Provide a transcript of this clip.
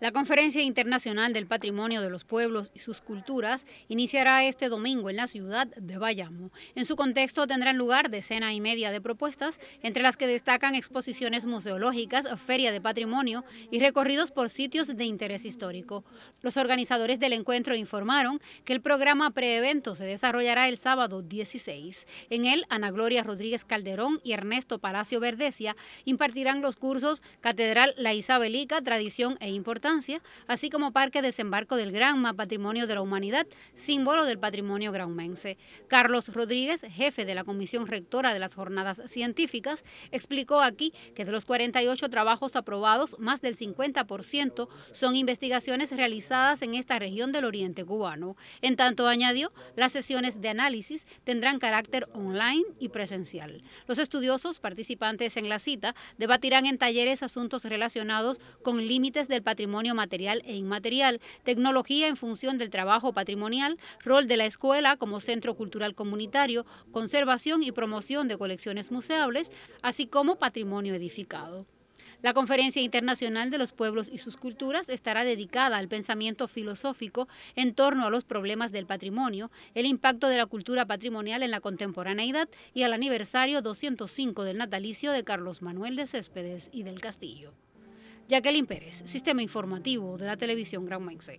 La Conferencia Internacional del Patrimonio de los Pueblos y sus Culturas iniciará este domingo en la ciudad de Bayamo. En su contexto tendrán lugar decena y media de propuestas, entre las que destacan exposiciones museológicas, feria de patrimonio y recorridos por sitios de interés histórico. Los organizadores del encuentro informaron que el programa preevento se desarrollará el sábado 16. En él, Ana Gloria Rodríguez Calderón y Ernesto Palacio Verdecia impartirán los cursos Catedral La Isabelica, Tradición e Importancia así como Parque Desembarco del Granma, Patrimonio de la Humanidad, símbolo del patrimonio graumense. Carlos Rodríguez, jefe de la Comisión Rectora de las Jornadas Científicas, explicó aquí que de los 48 trabajos aprobados, más del 50% son investigaciones realizadas en esta región del oriente cubano. En tanto, añadió, las sesiones de análisis tendrán carácter online y presencial. Los estudiosos participantes en la cita debatirán en talleres asuntos relacionados con límites del patrimonio material e inmaterial, tecnología en función del trabajo patrimonial, rol de la escuela como centro cultural comunitario, conservación y promoción de colecciones museables, así como patrimonio edificado. La Conferencia Internacional de los Pueblos y sus Culturas estará dedicada al pensamiento filosófico en torno a los problemas del patrimonio, el impacto de la cultura patrimonial en la contemporaneidad y al aniversario 205 del natalicio de Carlos Manuel de Céspedes y del Castillo. Jacqueline Pérez, Sistema Informativo de la Televisión Granmense.